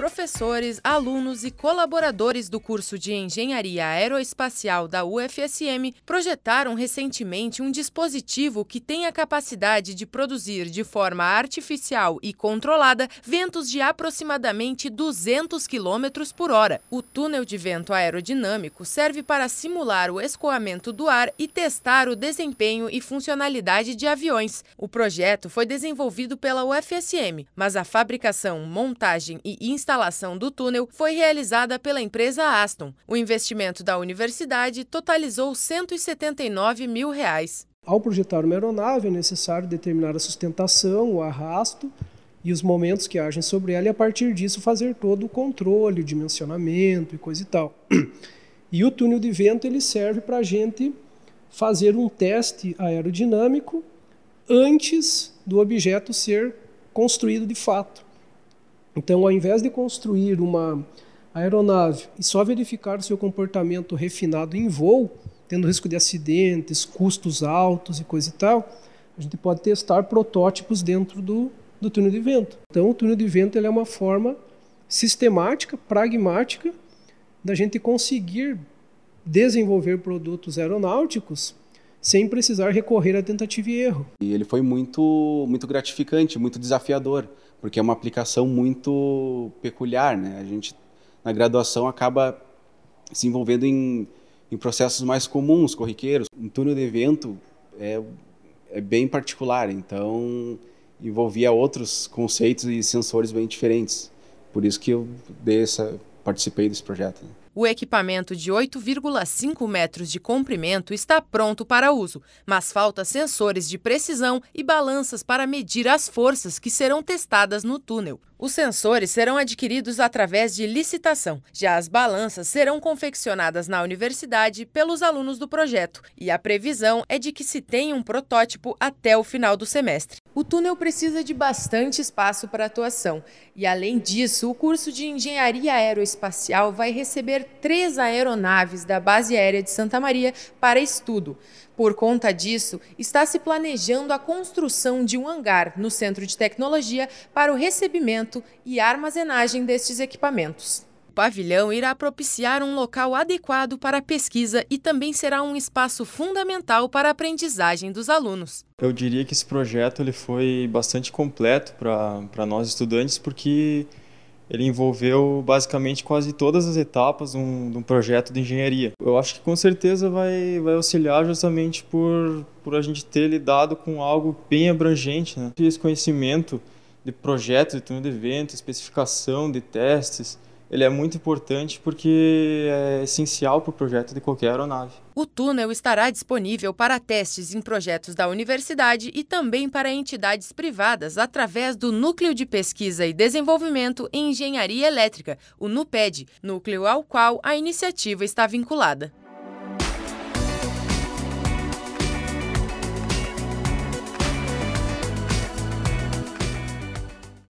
professores, alunos e colaboradores do curso de Engenharia Aeroespacial da UFSM projetaram recentemente um dispositivo que tem a capacidade de produzir de forma artificial e controlada ventos de aproximadamente 200 km por hora. O túnel de vento aerodinâmico serve para simular o escoamento do ar e testar o desempenho e funcionalidade de aviões. O projeto foi desenvolvido pela UFSM, mas a fabricação, montagem e instalação instalação do túnel foi realizada pela empresa Aston. O investimento da universidade totalizou 179 mil reais. Ao projetar uma aeronave, é necessário determinar a sustentação, o arrasto e os momentos que agem sobre ela, e a partir disso fazer todo o controle, o dimensionamento e coisa e tal. E o túnel de vento ele serve para a gente fazer um teste aerodinâmico antes do objeto ser construído de fato. Então, ao invés de construir uma aeronave e só verificar o seu comportamento refinado em voo, tendo risco de acidentes, custos altos e coisa e tal, a gente pode testar protótipos dentro do, do túnel de vento. Então, o túnel de vento é uma forma sistemática, pragmática, da gente conseguir desenvolver produtos aeronáuticos sem precisar recorrer à tentativa e erro. E ele foi muito, muito gratificante, muito desafiador, porque é uma aplicação muito peculiar. Né? A gente, na graduação, acaba se envolvendo em, em processos mais comuns, corriqueiros. Um túnel de vento é, é bem particular, então envolvia outros conceitos e sensores bem diferentes. Por isso que eu dei essa, participei desse projeto. Né? O equipamento de 8,5 metros de comprimento está pronto para uso, mas falta sensores de precisão e balanças para medir as forças que serão testadas no túnel. Os sensores serão adquiridos através de licitação. Já as balanças serão confeccionadas na universidade pelos alunos do projeto, e a previsão é de que se tenha um protótipo até o final do semestre. O túnel precisa de bastante espaço para atuação, e além disso, o curso de Engenharia Aeroespacial vai receber três aeronaves da Base Aérea de Santa Maria para estudo. Por conta disso, está se planejando a construção de um hangar no Centro de Tecnologia para o recebimento e armazenagem destes equipamentos. O pavilhão irá propiciar um local adequado para a pesquisa e também será um espaço fundamental para a aprendizagem dos alunos. Eu diria que esse projeto ele foi bastante completo para nós estudantes, porque ele envolveu basicamente quase todas as etapas de um, de um, projeto de engenharia. Eu acho que com certeza vai, vai auxiliar justamente por, por a gente ter lidado com algo bem abrangente. Né? Esse conhecimento de projetos, de turno de evento, especificação de testes, ele é muito importante porque é essencial para o projeto de qualquer aeronave. O túnel estará disponível para testes em projetos da universidade e também para entidades privadas através do Núcleo de Pesquisa e Desenvolvimento em Engenharia Elétrica, o NUPED, núcleo ao qual a iniciativa está vinculada.